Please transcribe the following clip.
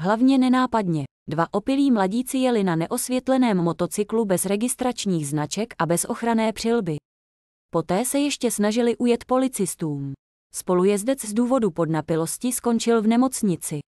hlavně nenápadně. Dva opilí mladíci jeli na neosvětleném motocyklu bez registračních značek a bez ochranné přilby. Poté se ještě snažili ujet policistům. Spolujezdec z důvodu podnapilosti skončil v nemocnici.